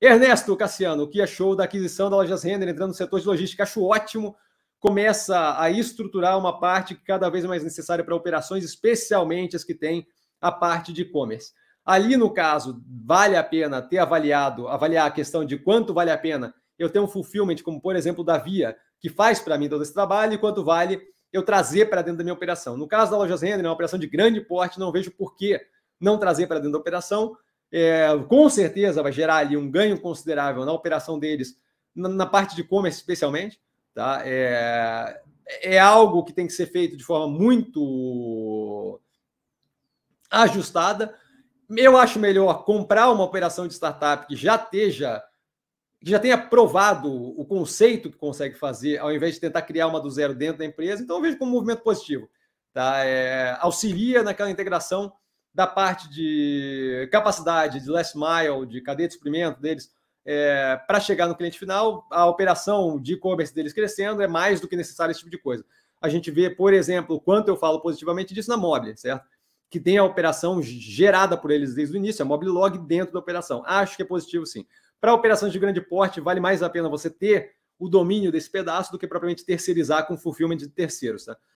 Ernesto Cassiano, o que achou da aquisição da Lojas Renner entrando no setor de logística? Acho ótimo. Começa a estruturar uma parte que cada vez é mais necessária para operações, especialmente as que têm a parte de e-commerce. Ali, no caso, vale a pena ter avaliado, avaliar a questão de quanto vale a pena eu ter um fulfillment, como por exemplo da Via, que faz para mim todo esse trabalho, e quanto vale eu trazer para dentro da minha operação. No caso da Lojas Renner, é uma operação de grande porte, não vejo por que não trazer para dentro da operação, é, com certeza vai gerar ali um ganho considerável na operação deles, na, na parte de e-commerce especialmente. Tá? É, é algo que tem que ser feito de forma muito ajustada. Eu acho melhor comprar uma operação de startup que já esteja, que já tenha provado o conceito que consegue fazer, ao invés de tentar criar uma do zero dentro da empresa. Então, eu vejo como um movimento positivo. Tá? É, auxilia naquela integração da parte de capacidade de last mile, de cadeia de suprimento deles, é, para chegar no cliente final, a operação de e-commerce deles crescendo é mais do que necessário esse tipo de coisa. A gente vê, por exemplo, quanto eu falo positivamente disso na Mobile, certo? Que tem a operação gerada por eles desde o início, a Mobile Log dentro da operação. Acho que é positivo sim. Para operações de grande porte, vale mais a pena você ter o domínio desse pedaço do que propriamente terceirizar com fulfillment de terceiros. Tá?